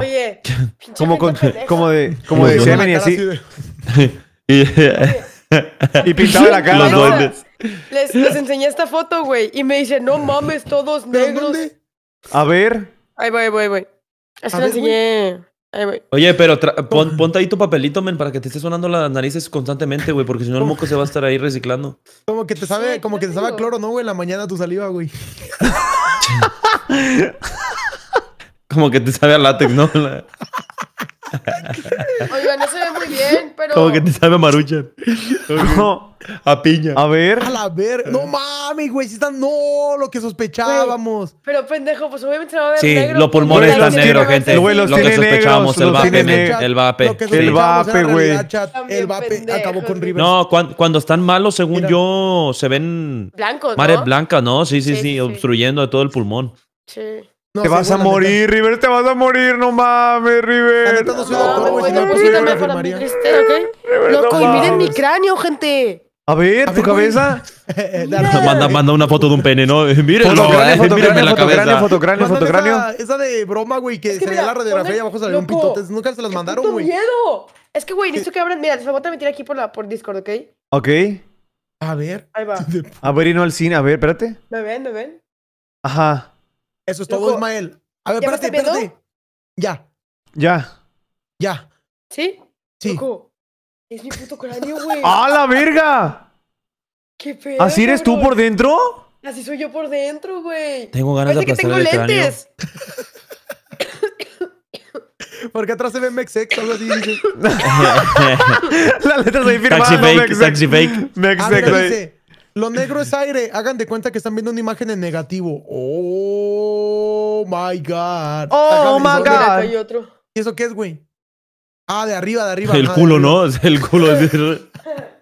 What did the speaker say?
Oye, como, como de, como de y así. y, pintaba la cara, ¿no? Les, enseñé esta foto, güey, y me dice, no mames, todos negros. A ver. Ahí voy, ahí voy, voy. enseñé. Oye, pero pon, ponte ahí tu papelito, men, para que te esté sonando las narices constantemente, güey, porque si no el moco se va a estar ahí reciclando. Como que te sabe, como que te sabe cloro, ¿no, güey? En la mañana tu saliva, güey. Como que te sabe a látex, ¿no? Oiga, no se ve muy bien, pero. Como que te sabe a marucha. A piña. A ver. A la ver. No eh. mames, güey. Si están. No, lo que sospechábamos. pero pendejo, pues obviamente no va a ver. Sí, los pulmones están negros, gente. lo que sospechábamos, el vape, el vape. El vape, güey. El vape acabó con River. No, cuando, están malos, según yo, se ven. Blancos. Mares blancas, ¿no? Sí, sí, sí, obstruyendo de todo el pulmón. Sí te vas a morir, River, te vas a morir, no mames, River. No, Loco, y miren mi cráneo, gente. A ver, tu cabeza. Eh, manda, manda una foto de un pene, ¿no? Eh, miren, eh, la cabeza! fotocráneo, fotocráneo, fotocráneo. Esa, de broma, güey, que, sería la se de la abajo salió un pitote. Nunca se las mandaron, güey. miedo! Es que, güey, necesito que abran. Mira, te voy a meter aquí por, la, por Discord, ¿ok? Ok. A ver. Ahí va. A ver, y no al cine. A ver, espérate. ¿Me ven? ¿Me ven? Ajá. Eso es todo, Ismael. A ver, espérate, espérate. Ya. Ya. Ya. ¿Sí? Sí. es mi puto cráneo, güey. ¡Ah, la verga! ¡Qué pedo! ¿Así eres tú por dentro? Así soy yo por dentro, güey. Tengo ganas de que tengo lentes. Porque atrás se ve Mexex, algo así Las la letra se ahí firmada. Taxi no, fake, Mexex. taxi fake. Mexex, ah, lo negro es aire. Hagan de cuenta que están viendo una imagen en negativo. Oh my God. Oh, oh my God. ¿Y eso qué es, güey? Ah, de arriba, de arriba. El ah, culo, ¿no? El culo.